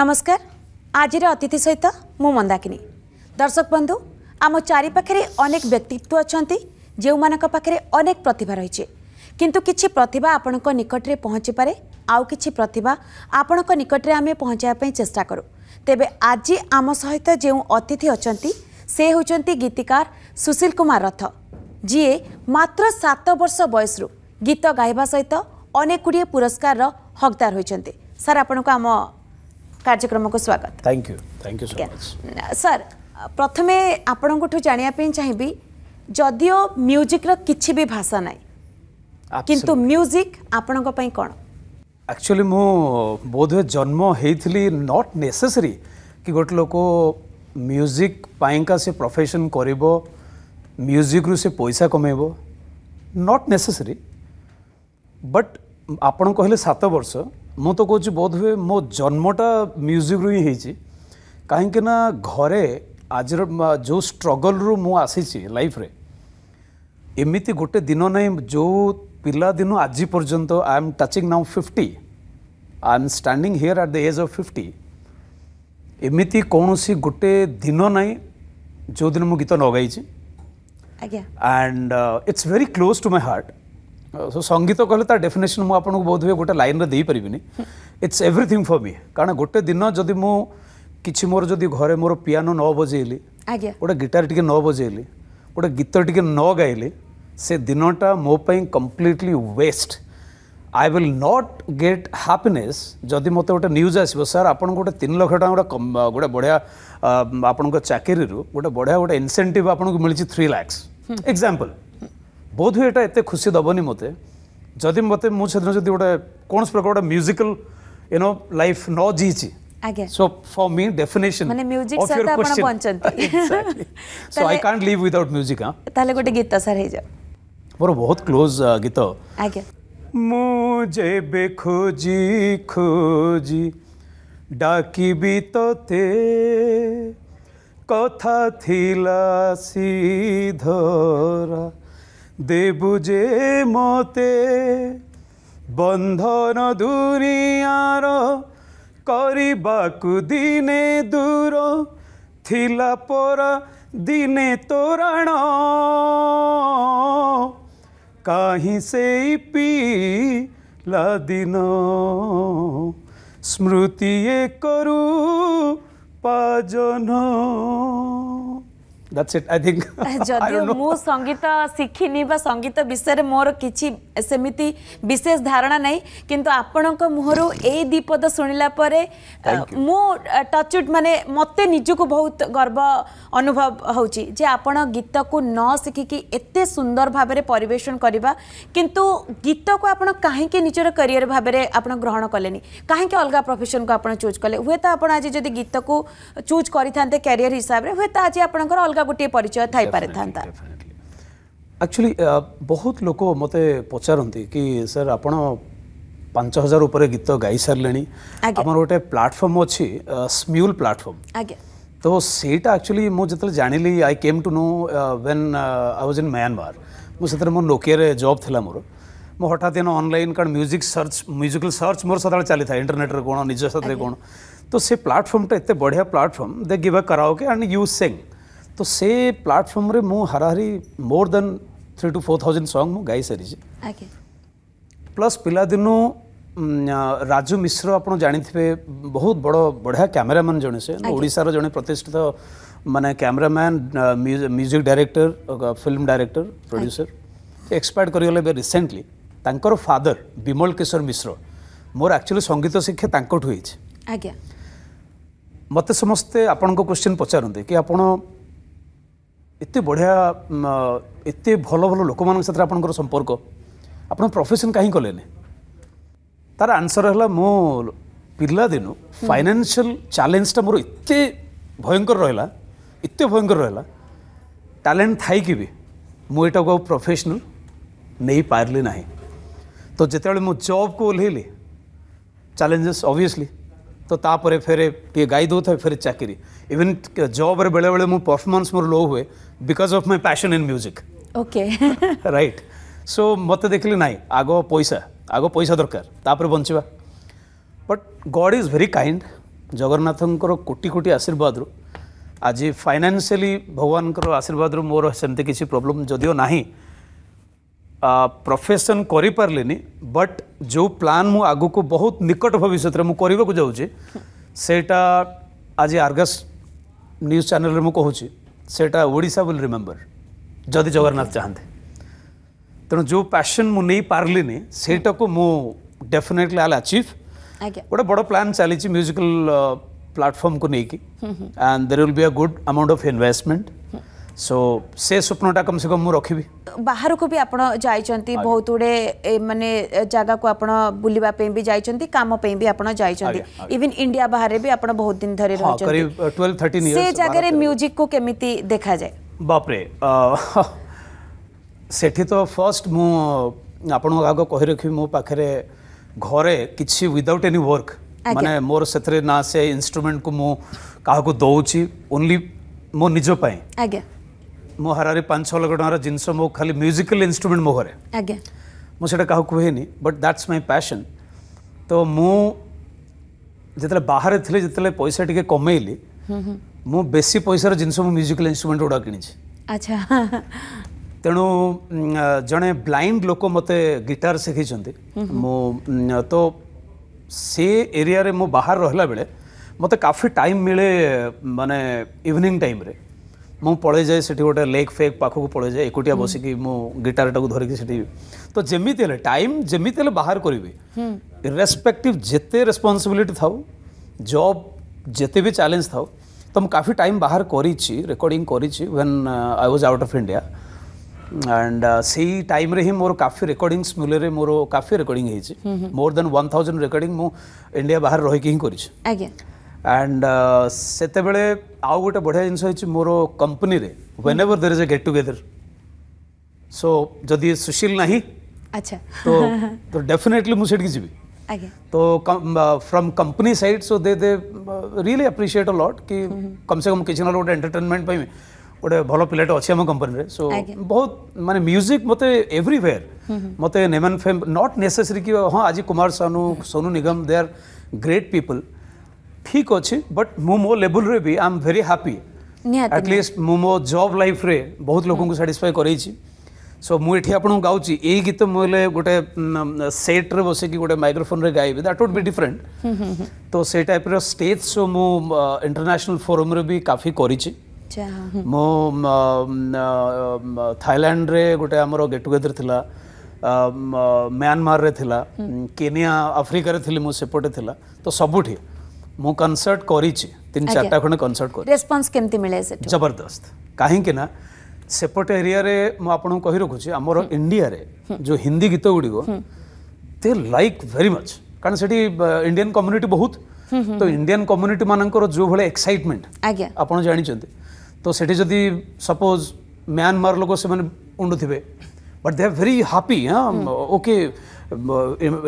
নমস্কার আজির অতিথি সহ মু মন্দাকিনী দর্শক বন্ধু আম চারিপাখে অনেক ব্যক্তিত্ব অনেক যে পাখে অনেক প্রতিভা রয়েছে কিন্তু কিছু প্রতিভা আপনার নিকটে পৌঁছিপারে আউ কিছু প্রতিভা আপনার নিকটে আমি পৌঁছাইব চেষ্টা করু তেবে আজ আমি যে অতিথি অনেক গীতিকার সুশীল কুমার রথ যিয়ে মাত্র সাত বর্ষ বয়সর গীত গাইবা সহ অনেকগুড়ি পুরস্কার হকদার হয়েছেন স্যার আপনার আম कार्यक्रम को स्वागत thank you thank you sir प्रथम आपण को जानापी चाहिए म्यूजिक म्यूजिक्र कि भी भाषा ना कि म्यूजिक आपण कौन एक्चुअली मु बोध जन्म होती नॉट नेसेसरी कि गोटे लोक म्यूजिक का से प्रोफेशन कर म्यूजिक रु से पैसा कमेब नॉट नेसेसरी बट आपण कहले सात वर्ष ମୁଁ ତ କହୁଛି ବୋଧହୁଏ ମୋ ଜନ୍ମଟା ମ୍ୟୁଜିକ୍ରୁ ହିଁ ହେଇଛି କାହିଁକିନା ଘରେ ଆଜିର ଯେଉଁ ଷ୍ଟ୍ରଗଲ୍ରୁ ମୁଁ ଆସିଛି ଲାଇଫ୍ରେ ଏମିତି ଗୋଟେ ଦିନ ନାହିଁ ଯେଉଁ ପିଲାଦିନ ଆଜି ପର୍ଯ୍ୟନ୍ତ I am touching now fifty I am standing here at the age of fifty ଏମିତି କୌଣସି ଗୋଟେ ଦିନ ନାହିଁ ଯେଉଁଦିନ ମୁଁ ଗୀତ ନ ଗାଇଛି and it's very close to my heart so सङ्गीत कहले तार डेफिनेसन म आपणको बोध हुए गोटे लाइन्रे ଦେଇପାରିବିନି ଇଟ୍ସ ଏଭ୍ରିଥିଙ୍ଗ ଫର୍ ମି କାରଣ ଗୋଟେ ଦିନ ଯଦି ମୁଁ କିଛି ମୋର ଯଦି ଘରେ ମୋର ପିଆନୋ ନ ବଜେଇଲି ଆଜ୍ଞା ଗୋଟେ ଗିଟାର ଟିକେ ନ ବଜେଇଲି ଗୋଟେ ଗୀତ ଟିକେ ନ ଗାଇଲି ସେ ଦିନଟା ମୋ ପାଇଁ completely waste I will not get happiness ଯଦି ମୋତେ ଗୋଟେ ନ୍ୟୁଜ୍ ଆସିବ ସାର୍ ଆପଣଙ୍କୁ ଗୋଟେ ତିନି ଲକ୍ଷ ଟଙ୍କା ଗୋଟେ ଗୋଟେ ବଢ଼ିଆ ଆପଣଙ୍କ ଚାକିରିରୁ ଗୋଟେ ବଢ଼ିଆ ଗୋଟେ ଇନସେଣ୍ଟିଭ୍ ଆପଣଙ୍କୁ ମିଳିଛି ଥ୍ରୀ ଲାକ୍ସ ଏକ୍ଜାମ୍ପଲ୍ ବୋଧ ହୁଏ ଏଇଟା ଏତେ ଖୁସି ଦେବନି ମୋତେ ଯଦି ମୋତେ ମୁଁ ସେଦିନ ଯଦି ଗୋଟେ କୌଣସି ପ୍ରକାର ଗୋଟେ ମ୍ୟୁଜିକାଲ ୟୁ ନୋ ଲାଇଫ୍ ନ ଜିଇଛି ଆଜ୍ଞା ସୋ ଫର୍ ମି ଡେଫିନେସନ୍ ମାନେ ମ୍ୟୁଜିକ୍ ସହିତ ଆପଣ ବଞ୍ଚନ୍ତି so I can't live without music ହଁ ତାହେଲେ ଗୋଟେ ଗୀତ ସାର୍ ହେଇଯାଉ ମୋର ବହୁତ କ୍ଲୋଜ୍ ଗୀତ ଆଜ୍ଞା ମୁଁ ଯେବେ ଖୋଜି ଖୋଜି ডাকিবি তোতে কথা থিলা সিধরা ଦେବୁ ଯେ ମୋତେ ବନ୍ଧନ ଦୁନିଆର କରିବାକୁ ଦିନେ ଦୂର ଥିଲା ପର ଦିନେ ତୋରାଣ କାହିଁ ସେଇ ପିଲା ଦିନ ସ୍ମୃତି ଏ କରୁ ପାଜନ that's it i think যদিও ମୁଁ ସଙ୍ଗୀତ ଶିଖିନି ବା ସଙ୍ଗୀତ ବିଷୟରେ ମୋର କିଛି ସେମିତି ବିଶେଷ ଧାରଣା ନାହିଁ କିନ୍ତୁ ଆପଣଙ୍କ ମୁହଁରୁ ଏଇ ଦୁଇ ପଦ ଶୁଣିଲା ପରେ ମୁଁ ଟଚୁଟ୍ ମାନେ ମୋତେ ନିଜକୁ ବହୁତ ଗର୍ବ ଅନୁଭବ ହେଉଛି ଯେ ଆପଣ ଗୀତକୁ ନ ଶିଖିକି ଏତେ ସୁନ୍ଦର ଭାବରେ ପରିବେଷଣ କରିବା କିନ୍ତୁ ଗୀତକୁ ଆପଣ କାହିଁକି ନିଜର କ୍ୟାରିୟର ଭାବରେ ଆପଣ ଗ୍ରହଣ କଲେନି କାହିଁକି ଅଲଗା ପ୍ରଫେସନକୁ ଆପଣ ଚୁଜ୍ କଲେ ହୁଏତ ଆପଣ ଆଜି ଯଦି ଗୀତକୁ ଚୁଜ୍ କରିଥାନ୍ତେ କ୍ୟାରିୟର ହିସାବରେ ହୁଏତ ଆଜି ଆପଣଙ୍କର ଅଲଗା अलग गोटे परिचय थी एक्चुअली बहुत लोग मत पचारती कि सर आप पांच हजार उपर गीत गाय सारे आम गोटे प्लाटफर्म अच्छी स्म्यूल प्लाटफर्म तो सीटा एक्चुअली मुझे जानी ली I came to know when I was in Myanmar मुझे मो नोकिया जब थी मोर मो हठात अनलाइन कारण म्यूजिक सर्च म्यूजिकल सर्च मोर सदा चली था इंटरनेट रे कौन सतरे कौन तो से प्लाटफर्म टाइम एत बढ़िया platform they give a karaoke and you sing तो से प्लाटफर्म रे मु हरहरी more than three to 4000 song मु गाई सरी प्लस पिला राजू मिश्र जानते हैं बहुत बड़ बढ़िया कैमरामैन जन से ओडिसा रो जने प्रतिष्ठित माने cameraman music director film director producer expired करियो रिसेंटली तांकर फादर विमल किशोर मिश्र मोर एक्चुअली संगीत शिक्षा मत होइछ आपण को क्वेश्चन पचारन कि आपण ଏତେ ବଢ଼ିଆ ଏତେ ଭଲ ଭଲ ଲୋକମାନଙ୍କ ସାଥିରେ ଆପଣଙ୍କର ସମ୍ପର୍କ ଆପଣ ପ୍ରଫେସନ୍ କାହିଁ କଲେନି ତାର ଆନ୍ସର୍ ହେଲା ମୋ ପିଲାଦିନୁ ଫାଇନାନ୍ସିଆଲ ଚ୍ୟାଲେଞ୍ଜଟା ମୋର ଏତେ ଭୟଙ୍କର ରହିଲା ଏତେ ଭୟଙ୍କର ରହିଲା ଟ୍ୟାଲେଣ୍ଟ ଥାଇକି ବି ମୁଁ ଏଇଟାକୁ ଆଉ ପ୍ରଫେସନାଲ ନେଇପାରିଲି ନାହିଁ ତ ଯେତେବେଳେ ମୁଁ ଜବ୍କୁ ଓହ୍ଲେଇଲି ଚ୍ୟାଲେଞ୍ଜେସ୍ ଅବଭିୟସ୍ଲି तो तापर फेरे टे गाई दौ फेर चाकरी इवन जब रे बेले बेले मु परफॉर्मेंस मोर लो हुए because of my passion in music okay right so मत देखले ना आगो पैसा आगो पैसा दरकार तापर बंचवा but God is very kind जगन्नाथंकर कोटी कोटी आशीर्वाद रु आज फाइनेंशियली भगवान आशीर्वाद रु मोर सेमती किसी प्रॉब्लम जदिओ नहीं ପ୍ରଫେସନ୍ କରିପାରିଲିନି ବଟ୍ ଯେଉଁ ପ୍ଲାନ୍ ମୁଁ ଆଗକୁ ବହୁତ ନିକଟ ଭବିଷ୍ୟତରେ ମୁଁ କରିବାକୁ ଯାଉଛି ସେଇଟା ଆଜି ଆର୍ଗସ୍ ନ୍ୟୁଜ୍ ଚ୍ୟାନେଲ୍ରେ ମୁଁ କହୁଛି ସେଇଟା ଓଡ଼ିଶା ୱିଲ୍ ରିମେମ୍ବର ଯଦି ଜଗନ୍ନାଥ ଚାହାନ୍ତି ତେଣୁ ଯେଉଁ ପ୍ୟାସନ୍ ମୁଁ ନେଇପାରିଲିନି ସେଇଟାକୁ ମୁଁ ଡେଫିନେଟଲି ଆଲ୍ ଆଚିଭ୍ ଗୋଟେ ବଡ଼ ପ୍ଲାନ୍ ଚାଲିଛି ମ୍ୟୁଜିକାଲ ପ୍ଲାଟଫର୍ମକୁ ନେଇକି and there will be a good amount of investment so से स्वप्नटा कम से कम मु रखिबी बाहर को भी आपण जाई चंती बहुत उडे माने जागा को आपण बुलीबा पे भी जाई चंती काम पे भी आपण जाई चंती इवन इंडिया बाहर रे भी आपण बहुत दिन धरे रह चंती करीब 12 13 इयर्स से जागा रे म्यूजिक को केमिति देखा जाय बाप रे सेठी तो फर्स्ट मु आपण आगो कहि रखी मु पाखरे घरे किछि विदाउट एनी वर्क माने मोर सेथरे ना से इंस्ट्रूमेंट को मु काहा को दोउची ओनली मो निजो पाए आज्ञा मो हर पांच लक्ष ट जिन मो खाली म्यूजिकल इन्स्ट्रुमेंट मो घर आज्ञा मुझे क्या कहे बट दैट्स माय पैशन तो मुझे बाहर थी जो पैसा टी कम मुझे बेसी पैसा जिन म्यूजिकल इन्स्ट्रुमेंट गुड़ा कि तेणु जड़े ब्लैंड लोक मत गिटार शिखी मु तो से एरिया मुझे बाहर रहा बेले मत काफी टाइम मिले माने इवनिंग टाइम रे ମୁଁ ପଳେଇଯାଏ ସେଠି ଗୋଟେ ଲେକ୍ ଫେକ୍ ପାଖକୁ ପଳେଇଯାଏ ଏକୁଟିଆ ବସିକି ମୁଁ ଗିଟାରଟାକୁ ଧରିକି ସେଠି ତ ଯେମିତି ହେଲେ ଟାଇମ୍ ଯେମିତି ହେଲେ ବାହାର କରିବି ରେସ୍ପେକ୍ଟିଭ୍ ଯେତେ ରେସ୍ପନ୍ସିବିଲିଟି ଥାଉ ଜବ୍ ଯେତେ ବି ଚ୍ୟାଲେଞ୍ଜ ଥାଉ ତ ମୁଁ କାଫି ଟାଇମ୍ ବାହାର କରିଛି ରେକର୍ଡ଼ିଂ କରିଛି when I was out of India and ସେଇ ଟାଇମ୍ରେ ହିଁ ମୋର କାଫି ରେକର୍ଡ଼ିଂସ୍ ସ୍ମୁଲରେ ମୋର କାଫି ରେକର୍ଡ଼ିଂ ହେଇଛି ମୋର ଦେନ୍ ୱାନ୍ ଥାଉଜେଣ୍ଡ ରେକର୍ଡ଼ିଂ ମୁଁ ଇଣ୍ଡିଆ ବାହାରେ ରହିକି ହିଁ କରିଛି ଆଜ୍ଞା ଆଣ୍ଡ ସେତେବେଳେ ଆଉ ଗୋଟେ ବଢ଼ିଆ ଜିନିଷ ହେଉଛି ମୋର କମ୍ପାନୀରେ whenever there is a get together so ଯଦି ସୁଶୀଲ ନାହିଁ ଆଚ୍ଛା ତ ତ ଡେଫିନେଟଲି ମୁଁ ସେଠିକି तो from company side so they they really appreciate a lot कि कम से कम किसी ना गोटे एंटरटेनमेंट गोटे भल पिलाटे अच्छे आम कंपनी में सो बहुत माने म्यूजिक मत एवरीवेयर मत name and fame not necessary कि हाँ आज Kumar Sanu Sonu Nigam they are great people ठीक अच्छे बट मुमो लेवल रे भी I am very happy at least मुमो जॉब लाइफ रे बहुत लोगों को सैटिस्फाई सो मुझे आपको गाँव ये गीत मुझे गोटे सेट्रे बस कि गोटे माइक्रोफोन रे गाइबी दैट वुड बी डिफरेंट तो से टाइप रो स्टेज शो मु इंटरनेशनल फोरम रे भी काफी करी मो थाईलैंड रे गोटे आमर गेट टुगेदर थिला म्यानमार रे थिला केनिया अफ्रीका रे थिली मु सपोर्ट थिला तो सबुठी ମୁଁ କନସର୍ଟ କରିଛି ତିନି ଚାରିଟା ଖଣ୍ଡେ କନସର୍ଟ କରିଛି ରେସ୍ପନ୍ସ କେମିତି ମିଳେ ସେଠି ଜବରଦସ୍ତ କାହିଁକି ନା ସେପଟ ଏରିଆରେ ମୁଁ ଆପଣଙ୍କୁ କହି ରଖୁଛି ଆମର ଇଣ୍ଡିଆରେ ଯେଉଁ ହିନ୍ଦୀ ଗୀତ ଗୁଡ଼ିକ ଦେ ଲାଇକ୍ ଭେରି ମଚ୍ କାରଣ ସେଠି ଇଣ୍ଡିଆନ୍ କମ୍ୟୁନିଟି ବହୁତ ତ ଇଣ୍ଡିଆନ୍ କମ୍ୟୁନିଟି ମାନଙ୍କର ଯେଉଁଭଳିଆ ଏକ୍ସାଇଟମେଣ୍ଟ ଆପଣ ଜାଣିଛନ୍ତି ତ ସେଠି ଯଦି ସପୋଜ୍ ମ୍ୟାନମାର ଲୋକ ସେମାନେ ଉଣ୍ଡୁଥିବେ but they are very happy ହଁ ଓକେ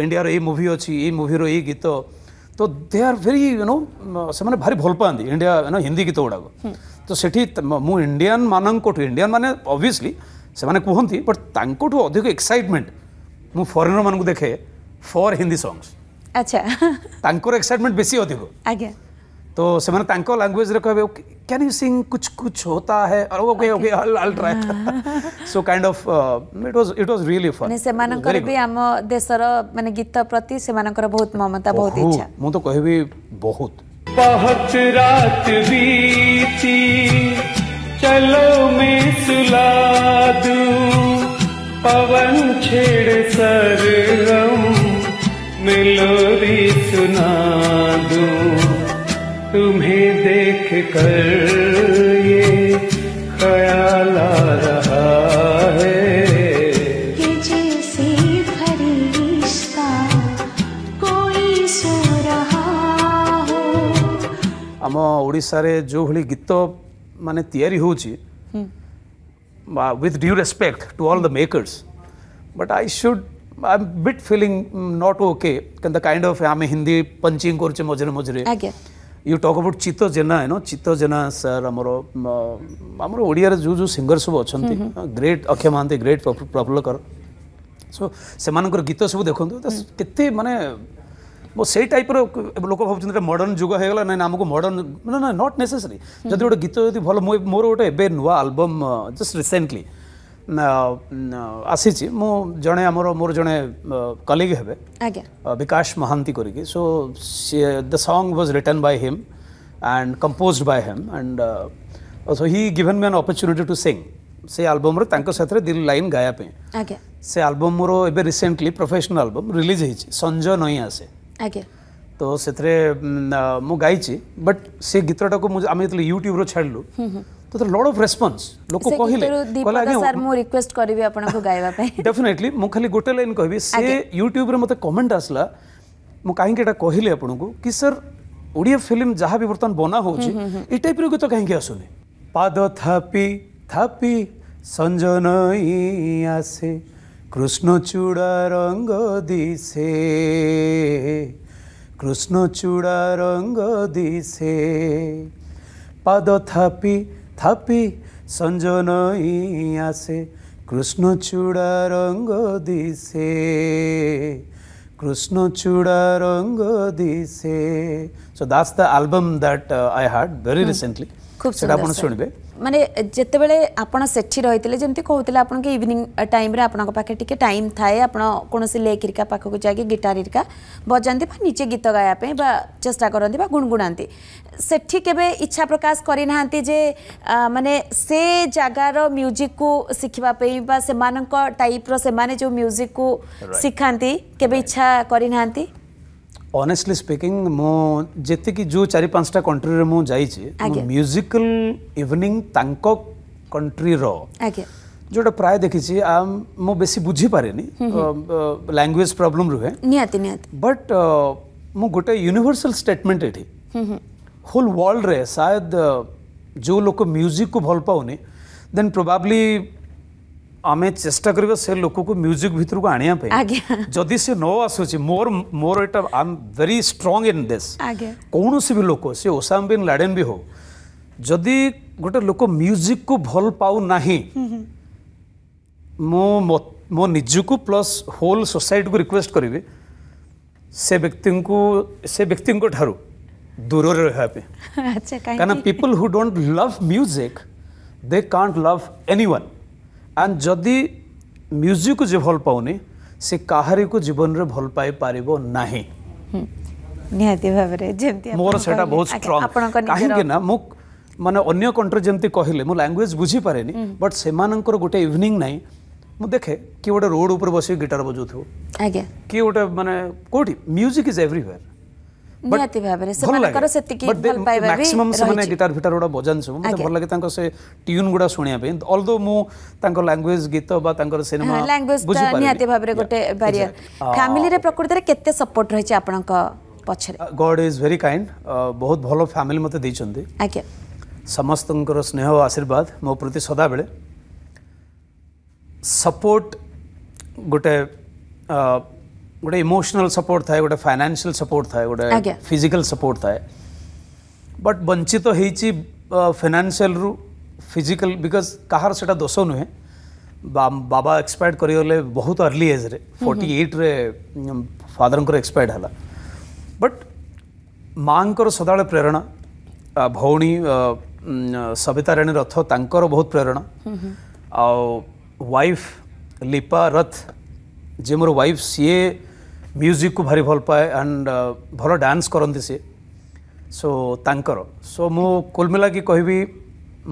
ଇଣ୍ଡିଆର ଏଇ ମୁଭି ଅଛି ଏଇ ମୁଭିର ଏଇ ଗୀତ तो they are very you know से भारी भल पाती इंडिया यू नो हिंदी गीत गुड़ाक तो सेठी मु इंडियान मानु इंडियान मैंने अबवियसली से बट तांकठू अधिक एक्साइटमेंट मु फरेनर मान देखे फॉर हिंदी सॉन्ग्स अच्छा तांकर एक्साइटमेंट बेसी अधिक आज्ञा तो ସେମାନେ ତାଙ୍କ ଲାଙ୍ଗୁଏଜରେ କହିବେ କ୍ୟାନ୍ ୟୁ ସିଂ କୁଚ୍ କୁଚ୍ ହୋତା ହେ okay okay all try so kind of it was it was really fun ସେମାନଙ୍କର ବି ଆମ ଦେଶର ମାନେ ଗୀତ ପ୍ରତି ସେମାନଙ୍କର ବହୁତ ମମତା ବହୁତ ଇଚ୍ଛା ମୁଁ ତ କହିବି ବହୁତ ବହୁତ ରାତ बीती चलो मैं सुला दूं पवन छेड़ सरगम मैं लोरी सुना दूं तुम्हें देख कर ये ख्याल आ रहा रे जो भली गीत माने तैयारी हो with due respect to all the makers but I should I am bit feeling not okay the kind of आम हिंदी पंचिंग कर मझे मझे यू टक अबाउट चित्त जेना है चित्त जेना सार आम आम ओडिया जो जो सिंगर सब अच्छा ग्रेट अक्षय महांति ग्रेट प्रफुल्लकर सो से गीत सब देखु के मानने ମୋ ସେଇ ଟାଇପ୍ର ଲୋକ ଭାବୁଛନ୍ତି ଏଇଟା ମଡ଼ର୍ଣ୍ଣ ଯୁଗ ହେଇଗଲା ନାଇଁ ଆମକୁ ମଡ଼ର୍ଣ୍ଣ ମାନେ ନଟ୍ ନେସେସରୀ ଯଦି ଗୋଟେ ଗୀତ ଯଦି ଭଲ ମୋର ଗୋଟେ ଏବେ ନୂଆ ଆଲବମ୍ ଜଷ୍ଟ ରିସେଣ୍ଟଲି ଆସିଛି ମୁଁ ଜଣେ ଆମର ମୋର ଜଣେ କଲିଗ୍ ହେବେ ବିକାଶ ମହାନ୍ତି କରିକି so the song was return by him and composed by him and so he given me an opportunity two ସିଙ୍ଗ୍ ସେ ଆଲବମ୍ରେ ତାଙ୍କ ସାଥିରେ ଦିଲ୍ ଲାଇନ୍ ଗାଇବା ପାଇଁ ସେ ଆଲବମ୍ ମୋର ଏବେ ରିସେଣ୍ଟଲି ପ୍ରଫେସନାଲ୍ ଆଲବମ୍ ରିଲିଜ୍ ହେଇଛି ସଞ୍ଜୟ ନଇଁ ଆସେ ତ ସେଥିରେ ମୁଁ ଗାଇଛି ବଟ୍ ସେ ଗୀତଟାକୁ ମୁଁ ଆମେ ଯେତେବେଳେ ୟୁଟ୍ୟୁବ୍ରୁ ଛାଡ଼ିଲୁ तो देयर लॉट ऑफ रेस्पॉन्स लोक କହିଲେ କହିଲା ଆଜ୍ଞା ସାର୍ ମୁଁ ରିକ୍ୱେଷ୍ଟ କରିବି ଆପଣଙ୍କୁ ଗାଇବା ପାଇଁ ଡେଫିନେଟଲି ମୁଁ ଖାଲି ଗୋଟେ ଲାଇନ୍ କହିବି ସେ ୟୁଟ୍ୟୁବରେ ମୋତେ କମେଣ୍ଟ ଆସିଲା ମୁଁ କାହିଁକି ଏଇଟା କହିଲି ଆପଣଙ୍କୁ କି ସାର୍ ଓଡ଼ିଆ ଫିଲ୍ମ ଯାହା ବି ବର୍ତ୍ତମାନ ବନା ହେଉଛି ଏ ଟାଇପ୍ର ଗୀତ କାହିଁକି ଆସୁନି ପାଦ ଥାପି ଥାପି ସଞ୍ଜନଇ ଆସେ କୃଷ୍ଣଚୂଡ଼ା ରଙ୍ଗ ଦିଶେ କୃଷ୍ଣଚୂଡ଼ା ରଙ୍ଗ ଦିଶେ ପାଦ ଥାପି ତଥାପି ସଞ୍ଜନ ହିଁ ଆସେ କୃଷ୍ଣ ଚୂଡ଼ା ରଙ୍ଗ ଦିଶେ କୃଷ୍ଣ ଚୂଡ଼ା ରଙ୍ଗ ଦିଶେ so this the album that I heard very recently ସେଟା ଆପଣ ଶୁଣିବେ माने जिते बड़े आपड़ रही थे जमी कहते आप इवनिंग टाइम आप टाइम थाए आपसी लेक हिरीका पाखक जाए गिटार हिरीका बजाती निजे गीत गायाप चेस्टा करती गुणगुणा से इच्छा प्रकाश करना जे मानने से जगार म्यूजिक को शिखापी से टाइप रो म्यूजिक को सीखा के इच्छा करना ऑनेस्टली स्पीकिंग मो जेते की जो चार पांचटा कंट्री रे मो जाई छे म्यूजिकल इवनिंग तांको कंट्री रो आगे जोटा प्राय देखी छे आ मो बेसी बुझि पारे नी लैंग्वेज प्रॉब्लम रुहे नियाति नियाति बट मो गोटे यूनिवर्सल स्टेटमेंट एठी होल हम्म, वर्ल्ड हम्म। रे शायद जो लोग म्यूजिक को भल पाऊनी देन प्रोबेबली आम चेष्टा कर लोक को म्यूजिक भितर को आने जदि से न आसूसी मोर मोर at I am very strong in this कौन सी भी लोक से ओसाम बिन लाडेन भी हो जदि गोटे लोक म्यूजिक को भल पाऊना मो मो निजक प्लस होल सोसाइटी को रिक्वेस्ट करी से व्यक्ति को से व्यक्ति ठार दूर रही कहना people who don't love music they can't love any and ଯଦି ମ୍ୟୁଜିକ୍କୁ ଯେ ଭଲ ପାଉନି ସେ କାହାରିକୁ ଜୀବନରେ ଭଲ ପାଇପାରିବ ନାହିଁ ନିହାତି ଭାବରେ ଯେମିତି ମୋର ସେଇଟା ବହୁତ ଷ୍ଟ୍ରଙ୍ଗ କାହିଁକି ନା ମୁଁ ମାନେ ଅନ୍ୟ କଣ୍ଟ୍ରି ଯେମିତି କହିଲେ ମୁଁ ଲାଙ୍ଗୁଏଜ୍ ବୁଝିପାରେନି ବଟ୍ ସେମାନଙ୍କର ଗୋଟେ ଇଭିନିଂ ନାହିଁ ମୁଁ ଦେଖେ କିଏ ଗୋଟେ ରୋଡ଼ ଉପରେ ବସିକି ଗିଟାର ବଜାଉଥିବ ଆଜ୍ଞା କିଏ ଗୋଟେ ମାନେ କେଉଁଠି ମ୍ୟୁଜିକ୍ ଇଜ୍ ଏଭ୍ରିୱେୟାର ନିହାତି ଭାବରେ ସେମାନଙ୍କର ସେତିକି ଭଲ ପାଇବା ବି ମ୍ୟାକ୍ସିମମ୍ ସେମାନେ ଗିଟାର ଫିଟାର ଗୁଡ଼ା ବଜାନ୍ତି ସବୁ ମୋତେ ଭଲ ଲାଗେ ତାଙ୍କ ସେ ଟ୍ୟୁନ୍ ଗୁଡ଼ା ଶୁଣିବା ପାଇଁ ଅଲଦୋ ମୁଁ ତାଙ୍କ ଲ୍ୟାଙ୍ଗୁଏଜ ଗୀତ ବା ତାଙ୍କର ସିନେମା ଲ୍ୟାଙ୍ଗୁଏଜ ନିହାତି ଭାବରେ ଗୋଟେ ବାରିୟର ଫ୍ୟାମିଲିରେ ପ୍ରକୃତରେ କେତେ ସପୋର୍ଟ ରହିଛି ଆପଣଙ୍କ ପଛରେ ଗଡ୍ ଇଜ୍ ଭେରି କାଇଣ୍ଡ ବହୁତ ଭଲ ଫ୍ୟାମିଲି ମୋତେ ଦେଇଛନ୍ତି ଆଜ୍ଞା ସମସ୍ତଙ୍କର ସ୍ନେହ ଓ ଆଶୀର୍ବାଦ ମୋ ପ୍ରତି ସଦାବେଳେ ସପୋର୍ଟ ଗୋଟେ ଗୋଟେ ଇମୋସନାଲ୍ ସପୋର୍ଟ ଥାଏ ଗୋଟେ ଫାଇନାନ୍ସିଆଲ୍ ସପୋର୍ଟ ଥାଏ ଗୋଟେ ଫିଜିକାଲ୍ ସପୋର୍ଟ ଥାଏ ବଟ୍ ବଞ୍ଚିତ ହେଇଛି ଫିନାନ୍ସିଆଲ୍ରୁ ଫିଜିକାଲ୍ ବିକଜ୍ କାହାର ସେଇଟା ଦୋଷ ନୁହେଁ ବାବା ଏକ୍ସପାୟାର୍ଡ଼ କରିଗଲେ ବହୁତ ଅର୍ଲି ଏଜ୍ରେ ଫୋର୍ଟି ଏଇଟ୍ରେ ଫାଦରଙ୍କର ଏକ୍ସପାୟାର୍ଡ଼ ହେଲା ବଟ୍ ମାଆଙ୍କର ସଦାବେଳେ ପ୍ରେରଣା ଭଉଣୀ ସବିତାରାଣୀ ରଥ ତାଙ୍କର ବହୁତ ପ୍ରେରଣା ଆଉ ୱାଇଫ୍ ଲିପା ରଥ ଯେ ମୋର ୱାଇଫ୍ ସିଏ ମ୍ୟୁଜିକ୍କୁ ଭାରି ଭଲ ପାଏ ଆଣ୍ଡ ଭଲ ଡ୍ୟାନ୍ସ କରନ୍ତି ସିଏ ସୋ ତାଙ୍କର ସୋ ମୁଁ କୁଲମିଲାକି କହିବି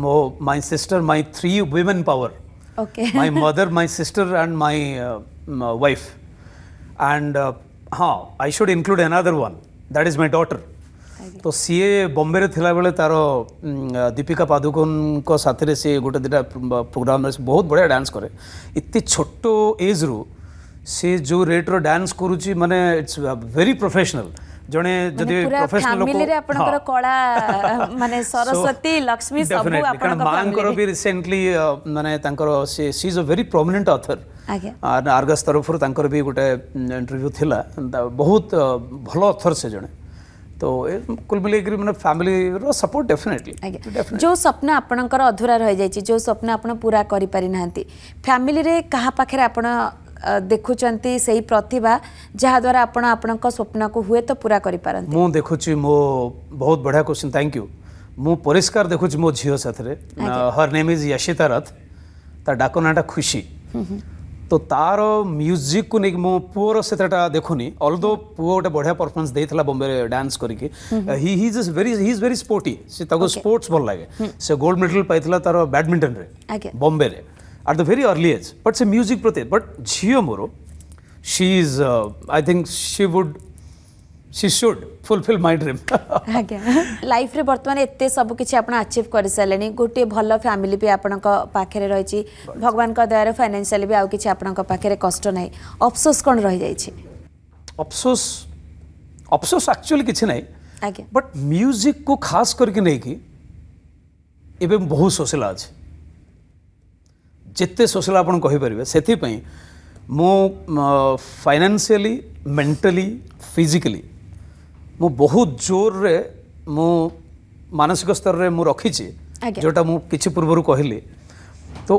ମୋ my sister my three women power my mother my sister and my wife and ହଁ I should include another one that is my daughter ତ ସିଏ ବମ୍ବେରେ ଥିଲାବେଳେ ତାର ଦୀପିକା ପାଦୁକୋନଙ୍କ ସାଥିରେ ସିଏ ଗୋଟେ ଦୁଇଟା ପ୍ରୋଗ୍ରାମରେ ବହୁତ ବଢ଼ିଆ ଡ୍ୟାନ୍ସ କରେ ଏତେ ଛୋଟ ଏଜ୍ରୁ ସେ ଯେଉଁ ରେଟ୍ର ଡ୍ୟାନ୍ସ କରୁଛି ମାନେ ଇଟ୍ସ ଭେରି ପ୍ରଫେସନାଲ୍ ଜଣେ ଯଦି ପ୍ରଫେସନାଲ ଲୋକ ଆପଣଙ୍କର କଳା ମାନେ ସରସ୍ୱତୀ ଲକ୍ଷ୍ମୀ ସବୁ ଆପଣଙ୍କ ମାଙ୍କର ବି ରିସେଣ୍ଟଲି ମାନେ ତାଙ୍କର she is a very prominent author ଆର୍ଗସ୍ ତରଫରୁ ତାଙ୍କର ବି ଗୋଟେ ଇଣ୍ଟରଭ୍ୟୁ ଥିଲା ବହୁତ ଭଲ ଅଥର ସେ ଜଣେ तो कुल मिलेकर मैंने फैमिली सपोर्ट डेफिनेटली जो स्वप्न आपणकर अधूरा रही जाए जो स्वप्न आप पूरा कर पारि ना फैमिली रे क्या पाखे आप ଦେଖୁଛନ୍ତି ସେଇ ପ୍ରତିଭା ଯାହାଦ୍ୱାରା ଆପଣ ଆପଣଙ୍କ ସ୍ୱପ୍ନକୁ ହୁଏତ ପୁରା କରିପାରନ୍ତି ମୁଁ ଦେଖୁଛି ମୋ ବହୁତ ବଢ଼ିଆ କ୍ୱେଶ୍ଚିନ୍ ଥ୍ୟାଙ୍କ ୟୁ ମୁଁ ପରିଷ୍କାର ଦେଖୁଛି ମୋ ଝିଅ ସାଥିରେ ହର୍ ନେମ୍ ଇଜ୍ ୟଶିତା ରଥ ତା ଡାକ ନାଁଟା ଖୁସି ତ ତାର ମ୍ୟୁଜିକ୍କୁ ନେଇକି ମୋ ପୁଅର ସେତେଟା ଦେଖୁନି ଅଲଦୋ ପୁଅ ଗୋଟେ ବଢ଼ିଆ ପରଫର୍ମାନ୍ସ ଦେଇଥିଲା ବମ୍ବେରେ ଡ୍ୟାନ୍ସ କରିକି he his is very he is very sporty ସେ ତାକୁ ସ୍ପୋର୍ଟସ୍ ଭଲ ଲାଗେ ସେ ଗୋଲ୍ଡ ମେଡ଼ାଲ୍ ପାଇଥିଲା ତାର ବ୍ୟାଡ଼ମିଣ୍ଟନରେ ବମ୍ବେରେ at the very early age. But say music prate. But Jio Moro, she is, uh, I think she would she should fulfill my dream ଆଜ୍ଞା ଲାଇଫରେ ବର୍ତ୍ତମାନ ଏତେ ସବୁ କିଛି ଆପଣ ଆଚିଭ୍ କରିସାରିଲେଣି ଗୋଟିଏ ଭଲ ଫ୍ୟାମିଲି ବି ଆପଣଙ୍କ ପାଖରେ ରହିଛି ଭଗବାନଙ୍କ ଦୟାରୁ ଫାଇନାନ୍ସିଆଲି ବି ଆଉ କିଛି ଆପଣଙ୍କ ପାଖରେ କଷ୍ଟ ନାହିଁ ଅଫସୋସ୍ କ'ଣ ରହିଯାଇଛି ଅଫସୋସ୍ ଅଫସୋସ୍ ଆକ୍ଚୁଆଲି କିଛି ନାହିଁ ଆଜ୍ଞା ବଟ୍ ମ୍ୟୁଜିକ୍କୁ ଖାସ୍ କରିକି ନେଇକି ଏବେ ବହୁତ ଶୋଷିଲା ଅଛି ଯେତେ ସୋସିଆଲ ଆପଣ କହିପାରିବେ ସେଥିପାଇଁ ମୁଁ ଫାଇନାନ୍ସିଆଲି ମେଣ୍ଟାଲି ଫିଜିକାଲି ମୁଁ ବହୁତ ଜୋରରେ ମୁଁ ମାନସିକ ସ୍ତରରେ ମୁଁ ରଖିଛି ଯେଉଁଟା ମୁଁ କିଛି ପୂର୍ବରୁ କହିଲି ତ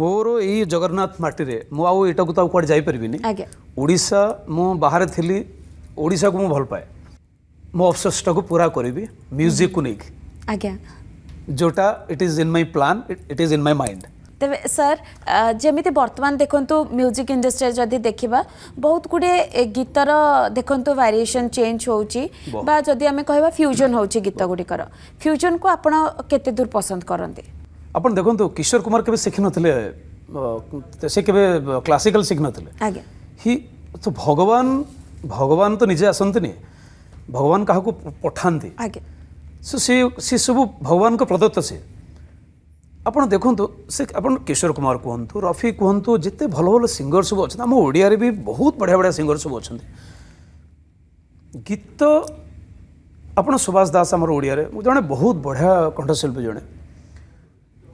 ମୋର ଏଇ ଜଗନ୍ନାଥ ମାଟିରେ ମୁଁ ଆଉ ଏଇଟାକୁ ତ ଆଉ କୁଆଡ଼େ ଯାଇପାରିବିନି ଓଡ଼ିଶା ମୁଁ ବାହାରେ ଥିଲି ଓଡ଼ିଶାକୁ ମୁଁ ଭଲ ପାଏ ମୋ ଅବଶେଷଟାକୁ ପୁରା କରିବି ମ୍ୟୁଜିକକୁ ନେଇକି ଆଜ୍ଞା ଯେଉଁଟା it is in my plan it is in my mind तेरे सर जमी बर्तमान देखु म्यूजिक इंडस्ट्री जदि देखा बहुत गुड़े गीतर देखते वेरिएशन चेंज होमें कह फ्यूजन हो गीत गुड़िकर फ्यूजन को आप दूर पसंद करते आज देखते किशोर कुमार के शिखि न्लासिकाल शिखि नी तो भगवान भगवान तो निजे आस भगवान क्या पठाती सब भगवान को प्रदत्त सी ଆପଣ ଦେଖନ୍ତୁ ସେ ଆପଣ କିଶୋର କୁମାର କୁହନ୍ତୁ ରଫି କୁହନ୍ତୁ ଯେତେ ଭଲ ଭଲ ସିଙ୍ଗର ସବୁ ଅଛନ୍ତି ଆମ ଓଡ଼ିଆରେ ବି ବହୁତ ବଢ଼ିଆ ବଢ଼ିଆ ସିଙ୍ଗର ସବୁ ଅଛନ୍ତି ଗୀତ ଆପଣ ସୁବାସ ଦାସ ଆମର ଓଡ଼ିଆରେ ମୁଁ ଜଣେ ବହୁତ ବଢ଼ିଆ କଣ୍ଠଶିଳ୍ପୀ ଜଣେ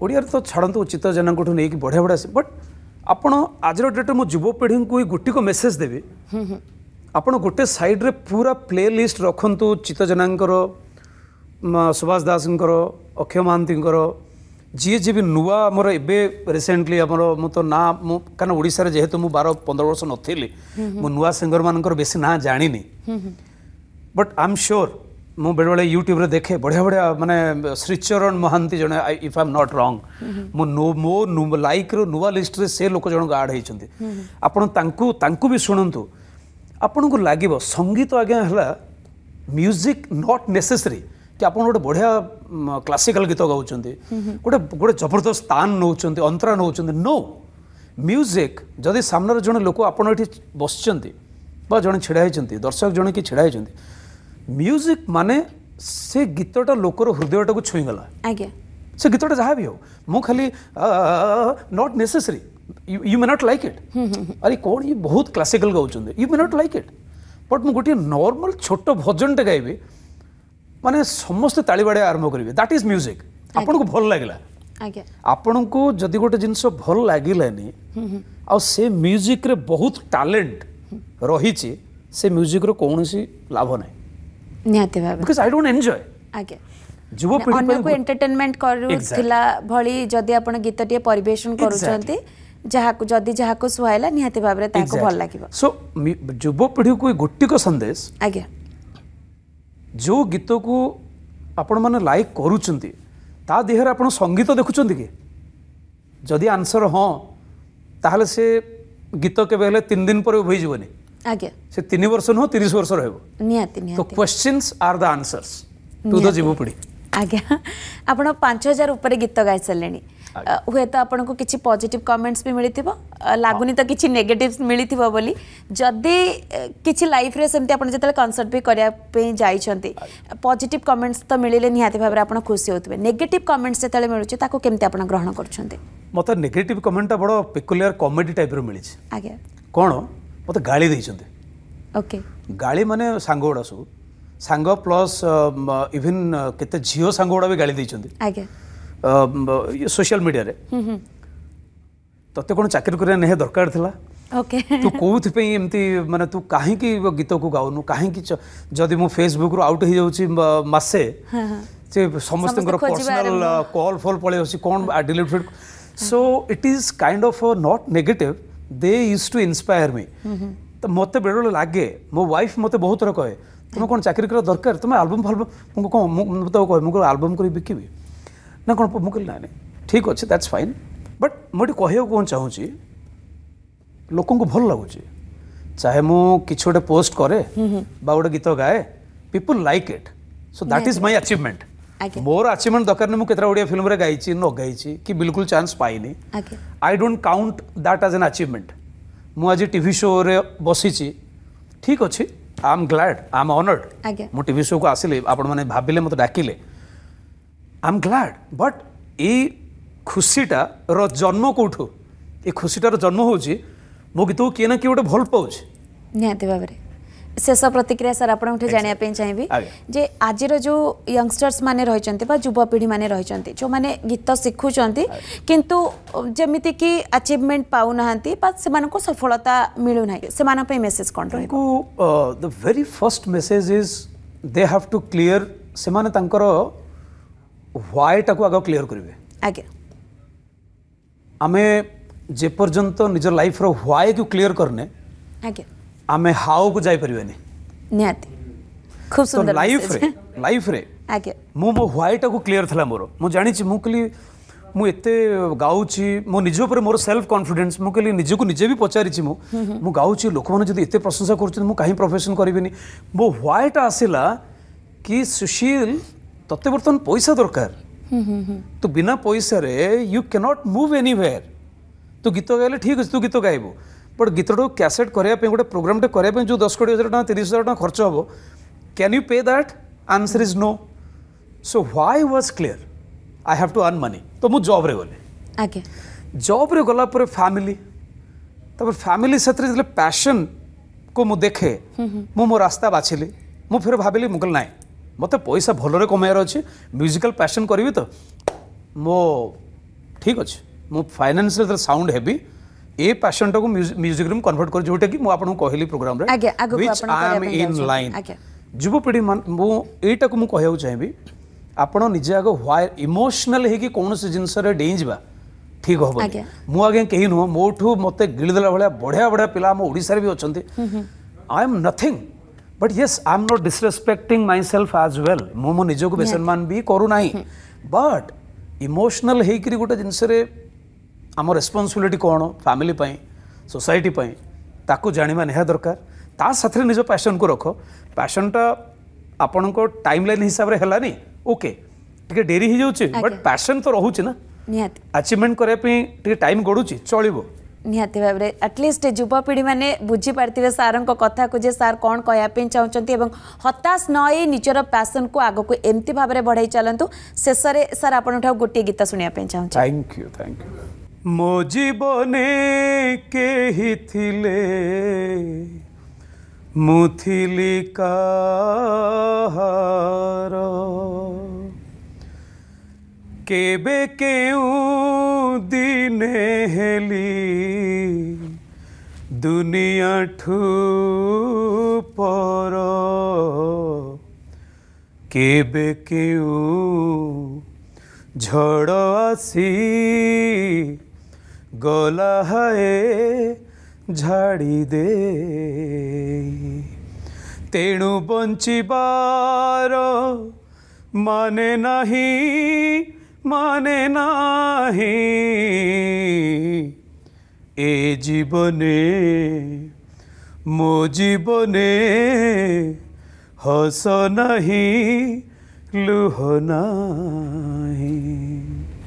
ଓଡ଼ିଆରେ ତ ଛାଡ଼ନ୍ତୁ ଚିତ୍ତ ଜେନାଙ୍କଠୁ ନେଇକି ବଢ଼ିଆ ବଢ଼ିଆ ବଟ୍ ଆପଣ ଆଜିର ଡେଟ୍ରେ ମୁଁ ଯୁବପିଢ଼ିଙ୍କୁ ଏଇ ଗୋଟିକ ମେସେଜ୍ ଦେବି ଆପଣ ଗୋଟେ ସାଇଡ଼୍ରେ ପୁରା ପ୍ଲେ ଲିଷ୍ଟ ରଖନ୍ତୁ ଚିତ୍ତ ଜେନାଙ୍କର ସୁବାସ ଦାସଙ୍କର ଅକ୍ଷୟ ମହାନ୍ତିଙ୍କର ଯିଏ ଯିଏ ବି ନୂଆ ଆମର ଏବେ ରିସେଣ୍ଟଲି ଆମର ମୁଁ ତ ନାଁ ମୁଁ କାରଣ ଓଡ଼ିଶାରେ ଯେହେତୁ ମୁଁ ବାର ପନ୍ଦର ବର୍ଷ ନଥିଲି ମୁଁ ନୂଆ ସିଙ୍ଗରମାନଙ୍କର ବେଶୀ ନାଁ ଜାଣିନି ବଟ୍ ଆଇ ଏମ୍ ସିଓର୍ ମୁଁ ବେଳେବେଳେ ୟୁଟ୍ୟୁବରେ ଦେଖେ ବଢ଼ିଆ ବଢ଼ିଆ ମାନେ ଶ୍ରୀଚରଣ ମହାନ୍ତି ଜଣେ ଇଫ୍ ଆମ୍ ନଟ୍ ରଙ୍ଗ ମୁଁ ମୋ ଲାଇକ୍ର ନୂଆ ଲିଷ୍ଟରେ ସେ ଲୋକ ଜଣକ ଆଡ଼୍ ହେଇଛନ୍ତି ଆପଣ ତାଙ୍କୁ ତାଙ୍କୁ ବି ଶୁଣନ୍ତୁ ଆପଣଙ୍କୁ ଲାଗିବ ସଙ୍ଗୀତ ଆଜ୍ଞା ହେଲା ମ୍ୟୁଜିକ୍ ନଟ୍ ନେସେସରୀ कि आप गोटे बढ़िया क्लासिकाल गीत गाँव गोटे गोटे जबरदस्त स्थान नौ अंतरा नौ नो म्यूजिक जदि सामने जो लोक आपठी बस जड़े ढाई दर्शक जन कि ढाई म्यूजिक मान से गीतटा लोकर हृदयटा को छुईगला से गीतटा जहाँ भी हो मु खाली not necessary you may not like it अरे कौन ये बहुत क्लासिकल गाँव you may not like it but मुझे गोटे नॉर्मल छोट भजनटे गायबी ମାନେ ସମସ୍ତେ ତାଳି ବାଡ଼ିଆ ଆରମ୍ଭ କରିବେ ଦ୍ୟାଟ୍ ଇଜ୍ ମ୍ୟୁଜିକ୍ ଆପଣଙ୍କୁ ଭଲ ଲାଗିଲା ଆପଣଙ୍କୁ ଯଦି ଗୋଟେ ଜିନିଷ ଭଲ ଲାଗିଲାନି ଆଉ ସେ ମ୍ୟୁଜିକ୍ରେ ବହୁତ ଟ୍ୟାଲେଣ୍ଟ ରହିଛି ସେ ମ୍ୟୁଜିକ୍ର କୌଣସି ଲାଭ ନାହିଁ ନିହାତି ଭାବେ ବିକଜ୍ ଆଇ ଡୋଣ୍ଟ ଏନ୍ଜୟ ଆଜ୍ଞା ଯୁବପିଢ଼ି ଅନ୍ୟକୁ ଏଣ୍ଟରଟେନମେଣ୍ଟ କରୁଥିଲା ଭଳି ଯଦି ଆପଣ ଗୀତଟିଏ ପରିବେଷଣ କରୁଛନ୍ତି ଯାହାକୁ ଯଦି ଯାହାକୁ ସୁହାଇଲା ନିହାତି ଭାବରେ ତାଙ୍କୁ ଭଲ ଲାଗିବ ସୋ ଯୁବପିଢ଼ିକୁ ଗୋଟିକ ସନ୍ଦେଶ ଆଜ୍ଞା ଯେଉଁ ଗୀତକୁ ଆପଣମାନେ ଲାଇକ୍ କରୁଛନ୍ତି ତା ଦେହରେ ଆପଣ ସଙ୍ଗୀତ ଦେଖୁଛନ୍ତି କି ଯଦି ଆନ୍ସର୍ ହଁ ତାହେଲେ ସେ ଗୀତ କେବେ ହେଲେ ତିନି ଦିନ ପରେ ଉଭେଇଯିବନି ଆଜ୍ଞା ସେ ତିନି ବର୍ଷ ନୁହଁ ତିରିଶ ବର୍ଷ ରହିବ ନିହାତି ନିହାତି କ୍ୱେଶ୍ଚିନ୍ସ ଆର୍ ଦ ଆନ୍ସର୍ସ ତୁ ତ ଯିବୁ ପିଢ଼ି ଆଜ୍ଞା ଆପଣ ପାଞ୍ଚ ହଜାର ଉପରେ ଗୀତ ଗାଇସାରିଲେଣି हुए तो आप किसी पजिट कमेंट्स भी मिली थी लगुनि तो किसी नेगेटिव मिली थी बोली जदि किसी लाइफ से कनसर्ट भी करने जाइंट पजिट कमेंट्स तो मिले निहाती भाव में खुशी होते नेगेट कमेंट्स जो मिलू कमी आज ग्रहण कर मत नेगेट कमेंटा बड़ा पिकुलर कमेडी टाइप रिली कौन मत गाड़ी ओके गाड़ी मैंने सांग गुड़ा सब सांग प्लस इवेन के झील सांग गुड़ा भी गाड़ी সোশ্যাল ମିଡ଼ିଆରେ ତତେ କ'ଣ ଚାକିରି କରିବା ନିହାତି ଦରକାର ଥିଲା ତୁ କେଉଁଥିପାଇଁ ଏମିତି ମାନେ ତୁ କାହିଁକି ଗୀତକୁ ଗାଉନୁ କାହିଁକି ଯଦି ମୁଁ ଫେସବୁକ୍ରୁ ଆଉଟ୍ ହେଇଯାଉଛି ମାସେ ସେ ସମସ୍ତଙ୍କର ପର୍ସନାଲ୍ କଲ୍ ଫଲ୍ ପଳେଇ ଆସୁଛି କ'ଣ ଡିଲିଟ୍ ଫିଟ୍ so it is kind of not negative they used to inspire me ତ ମୋତେ ବେଳେବେଳେ ଲାଗେ ମୋ ୱାଇଫ୍ ମୋତେ ବହୁତ ଥର କହେ ତୁମେ କ'ଣ ଚାକିରି କରିବା ଦରକାର ତୁମେ ଆଲବମ୍ ଫାଲବମ୍ ମୁଁ କ'ଣ ମୁଁ ତାକୁ କହେ ମୁଁ ଆଲବମ୍ କରିକି ବିକିବି ନା କ'ଣ ମୁଁ କହିଲି ନାଇଁ ନାଇଁ ଠିକ୍ ଅଛି ଦ୍ୟାଟ୍ସ ଫାଇନ୍ ବଟ୍ ମୁଁ ଏଠି କହିବାକୁ କ'ଣ ଚାହୁଁଛି ଲୋକଙ୍କୁ ଭଲ ଲାଗୁଛି ଚାହେ ମୁଁ କିଛି ଗୋଟେ ପୋଷ୍ଟ କରେ ବା ଗୋଟେ ଗୀତ ଗାଏ people like it so that is my achievement ମୋର ଆଚିଭମେଣ୍ଟ ଦରକାର ନାହିଁ ମୁଁ କେତେଟା ଓଡ଼ିଆ ଫିଲ୍ମରେ ଗାଇଛି ନ ଗାଇଛି କି ବିଲକୁଲ ଚାନ୍ସ ପାଇନି I don't count that as an achievement ମୁଁ ଆଜି ଟିଭି ଶୋରେ ବସିଛି ଠିକ୍ ଅଛି ଆଇ ଆମ୍ ଗ୍ଲାଡ଼ ଆଇ ଆମ୍ ଅନର୍ଡ଼ ମୁଁ ଟିଭି ଶୋକୁ ଆସିଲି ଆପଣମାନେ ଭାବିଲେ ମୋତେ ଡାକିଲେ आम ग्लाड बट ये खुशीटार जन्म कौटू ये खुशीटार जन्म हो मो गीत किए ना किए गोटे भल पाऊ शेष प्रतिक्रिया सर आपठ जाना चाहिए जे आज जो यंगस्टर्स मैंने रही जुवपीढ़ी मैंने रही जो मैंने गीत शिखुं किंतु जमीती कि आचिवमेंट पा ना को सफलता मिलूना से मानी मेसेज कौन रही the very first message is they have to clear से ହ୍ୱାଏଟାକୁ ଆଗ କ୍ଲିଅର କରିବେ ଆଜ୍ଞା ଆମେ ଯେପର୍ଯ୍ୟନ୍ତ ନିଜ ଲାଇଫ୍ର ହ୍ୱାଏକୁ କ୍ଲିଅର କରିନେ ଆଜ୍ଞା ଆମେ ହାଓକୁ ଯାଇପାରିବାନି ନିହାତି ଖୁବ୍ ସୁନ୍ଦର ଲାଇଫ୍ରେ ଲାଇଫ୍ରେ ଆଜ୍ଞା ମୁଁ ମୋ ହ୍ୱାଏଟାକୁ କ୍ଲିଅର ଥିଲା ମୋର ମୁଁ ଜାଣିଛି ମୁଁ କହିଲି ମୁଁ ଏତେ ଗାଉଛି ମୋ ନିଜ ଉପରେ ମୋର ସେଲ୍ଫ କନଫିଡେନ୍ସ ମୁଁ କହିଲି ନିଜକୁ ନିଜେ ବି ପଚାରିଛି ମୁଁ ମୁଁ ଗାଉଛି ଲୋକମାନେ ଯଦି ଏତେ ପ୍ରଶଂସା କରୁଛନ୍ତି ମୁଁ କାହିଁ ପ୍ରଫେସନ୍ କରିବିନି ମୋ ହ୍ୱାଏଟା ଆସିଲା କି ସୁଶୀଲ ତତେ ବର୍ତ୍ତମାନ ପଇସା ଦରକାର ତୁ ବିନା ପଇସାରେ ୟୁ କ୍ୟାନଟ୍ ମୁଭ୍ ଏନିୱେୟାର ତୁ ଗୀତ ଗାଇଲେ ଠିକ୍ ଅଛି ତୁ ଗୀତ ଗାଇବୁ ବଟ୍ ଗୀତଟାକୁ କ୍ୟାସେଟ୍ କରିବା ପାଇଁ ଗୋଟେ ପ୍ରୋଗ୍ରାମ୍ଟେ କରିବା ପାଇଁ ଯେଉଁ ଦଶ କୋଡ଼ିଏ ହଜାର ଟଙ୍କା ତିରିଶ ହଜାର ଟଙ୍କା ଖର୍ଚ୍ଚ ହେବ can you pay that answer is no so why was clear I have to earn money ତ ମୁଁ ଜବ୍ରେ ଗଲି ଆଜ୍ଞା ଜବ୍ରେ ଗଲା ପରେ ଫ୍ୟାମିଲି ତାପରେ ଫ୍ୟାମିଲି ସେଥିରେ ଯେତେବେଳେ ପ୍ୟାସନ୍କୁ ମୁଁ ଦେଖେ ମୁଁ ମୋ ରାସ୍ତା ବାଛିଲି ମୁଁ ଫେରେ ଭାବିଲି ମୁଁ କହିଲି ନାହିଁ मत पैसा भल कमार अच्छे म्यूजिकल पैसन करी तो मो ठीक अच्छे मुझे फाइनेसल साउंड हे ए पैसन टाक म्यूजिक रूम कन्वर्ट कर जोटा कि कहली प्रोग्राम इन लाइन जुवपीढ़ी मुझे यहीटा को मुझे कह चाहे आपत निजे आगे इमोशनाल कौन जिन जिनस ठीक हम मुझे कहीं नुह मोठू मत गिड़ी भाया बढ़िया बढ़िया पिला आम ओडार भी अच्छा I am nothing but yes I am not disrespecting myself as well ମୁଁ ମୋ ନିଜକୁ ବେସମ୍ମାନ ବି କରୁନାହିଁ ବଟ୍ ଇମୋସନାଲ୍ ହେଇକରି ଗୋଟେ ଜିନିଷରେ ଆମ ରେସ୍ପନ୍ସିବିଲିଟି କ'ଣ ଫ୍ୟାମିଲି ପାଇଁ ସୋସାଇଟି ପାଇଁ ତାକୁ ଜାଣିବା ନିହାତି ଦରକାର ତା ସାଥିରେ ନିଜ ପ୍ୟାସନ୍କୁ ରଖ ପ୍ୟାସନ୍ଟା ଆପଣଙ୍କ ଟାଇମ୍ ଲାଇନ୍ ହିସାବରେ ହେଲାନି ଓକେ ଟିକେ ଡେରି ହେଇଯାଉଛି ବଟ୍ ପ୍ୟାସନ୍ ତ ରହୁଛି ନା ନିହାତି ଆଚିଭମେଣ୍ଟ କରିବା ପାଇଁ ଟିକେ ଟାଇମ୍ ଗଡ଼ୁଛି ଚଳିବ निहाती भाव में आटलिस्ट जुवपीढ़ी मैंने बुझीपारे सारों कथा को सार कौन कहें चाहते हताश नई निजर पैसन को आगे एमती भाव में बढ़ई चलत शेष में सर आप गोटे गीत शुणापी मो जीवन के केबे के দিনে হেলি দুনিয়া ঠু পর কেবে কেউ ঝড় আসি গলা হয়ে ঝাড়ি দে তেণু বঞ্চিবার মানে নাহি মানে নাহি এ জীবনে মো জীবনে হস নাহি লুহ নাহি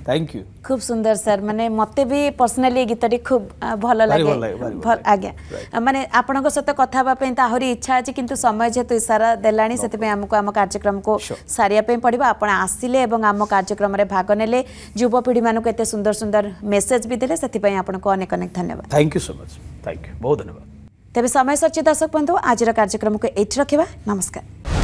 थैंक यू खूब सुंदर सर माने मते भी पर्सनली गीत टी खूब भल लगे आज्ञा माने आपण सहित कथा तो आहरी इच्छा अच्छी किंतु समय जेहेतु इशारा देलानी से आमको आम कार्यक्रम को सारे पड़ो आप आसिले और आम कार्यक्रम में भाग ने युवपीढ़ी मानक एत सुंदर सुंदर मेसेज भी देले से आपको अनेक अनेक धन्यवाद thank you so much thank you बहुत धन्यवाद तेज समय सर्ची दर्शक बंधु आज कार्यक्रम को ये रखा नमस्कार